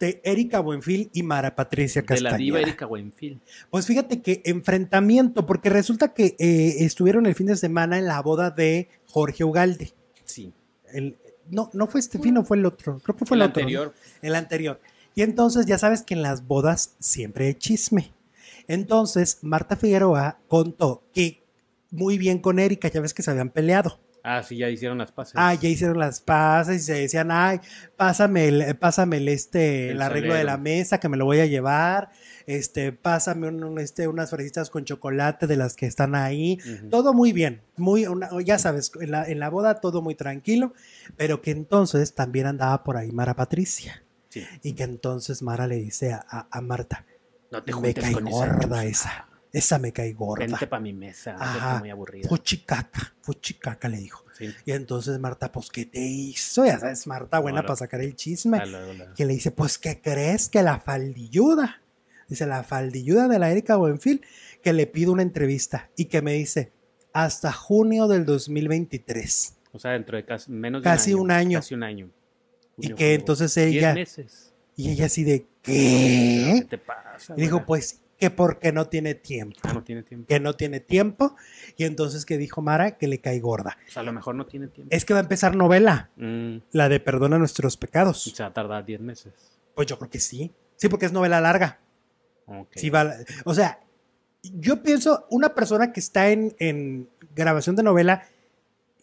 de Erika Buenfil y Mara Patricia Castañeda. De la diva Erika Buenfil. Pues fíjate que enfrentamiento, porque resulta que eh, estuvieron el fin de semana en la boda de Jorge Ugalde. Sí. no, no fue este fin, no fue el otro. Creo que fue el, anterior. El anterior. Y entonces ya sabes que en las bodas siempre hay chisme. Entonces Marta Figueroa contó que muy bien con Erika, ya ves que se habían peleado. Ah, sí, ya hicieron las pases. Ah, ya hicieron las pasas y se decían, ay, pásame el, eh, pásame este, el, arreglo de la mesa que me lo voy a llevar. Este, pásame este, unas fresitas con chocolate de las que están ahí. Todo muy bien, muy, ya sabes, en la, boda todo muy tranquilo, pero que entonces también andaba por ahí Mara Patricia. Y que entonces Mara le dice a, Marta, no te me gorda esa. Esa me cae gorda. Vente para mi mesa, Ajá, muy aburrida. Fue le dijo. Y entonces Marta, pues, ¿qué te hizo? Ya sabes, Marta, buena para sacar el chisme. Ah, que le dice, pues, ¿qué crees que la faldilluda? Dice, la faldilluda de la Erika Buenfil, que le pido una entrevista y que me dice, hasta junio del 2023. O sea, dentro de menos de casi un, año, Casi un año. y que entonces ella... Y ella así de, ¿qué? ¿Qué te pasa? Y dijo, pues que porque no tiene tiempo. Ah, no tiene tiempo. Que no tiene tiempo. Y entonces que dijo Mara que le cae gorda. a lo mejor no tiene tiempo. Es que va a empezar novela. Mm. La de Perdona nuestros pecados. O sea, tarda 10 meses. Pues yo creo que sí. Sí, porque es novela larga. Okay. Sí o sea, yo pienso, una persona que está en, grabación de novela,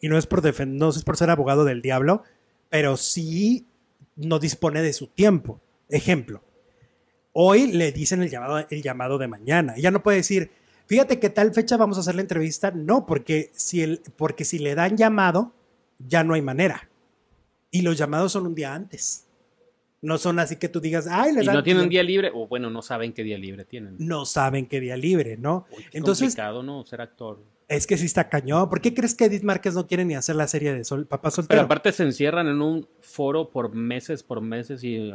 y no es por no es por ser abogado del diablo, pero sí no dispone de su tiempo. Ejemplo, Hoy le dicen el llamado, el llamado de mañana. Ella no puede decir, fíjate que tal fecha vamos a hacer la entrevista. No, porque si, el, porque si le dan llamado, ya no hay manera. Y los llamados son un día antes. No son así que tú digas, ay, le ¿Y no tienen día libre? O bueno, no saben qué día libre tienen. No saben qué día libre, ¿no? Es Entonces, complicado, ¿no? Ser actor. Es que sí está cañón. ¿Por qué crees que Edith Márquez no quiere ni hacer la serie de Sol, Papá Soltero? Pero aparte se encierran en un foro por meses, por meses y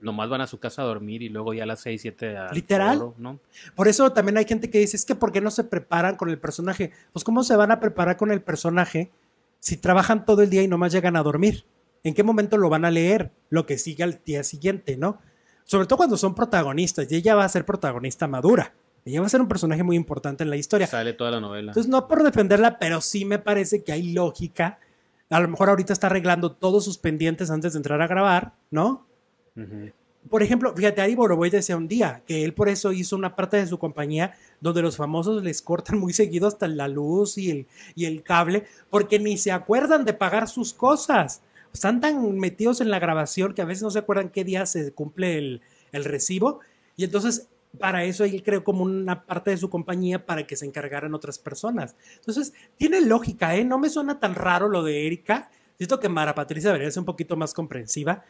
nomás van a su casa a dormir y luego ya a las 6, 7 a... Literal. ¿no? Por eso también hay gente que dice, es que ¿por qué no se preparan con el personaje? Pues ¿cómo se van a preparar con el personaje si trabajan todo el día y nomás llegan a dormir? ¿En qué momento lo van a leer? Lo que sigue al día siguiente, ¿no? Sobre todo cuando son protagonistas y ella va a ser protagonista madura. Ella va a ser un personaje muy importante en la historia. Sale toda la novela. Entonces, no por defenderla, pero sí me parece que hay lógica. A lo mejor ahorita está arreglando todos sus pendientes antes de entrar a grabar, ¿no? Por ejemplo, fíjate, Ari Boroboy decía un día que él por eso hizo una parte de su compañía donde los famosos les cortan muy seguido hasta la luz y el, y el cable, porque ni se acuerdan de pagar sus cosas. Están tan metidos en la grabación que a veces no se acuerdan qué día se cumple el, el recibo. Y entonces para eso él creó como una parte de su compañía para que se encargaran otras personas. Entonces, tiene lógica, ¿eh? No me suena tan raro lo de Erika. Siento que Mara Patricia debería ser un poquito más comprensiva,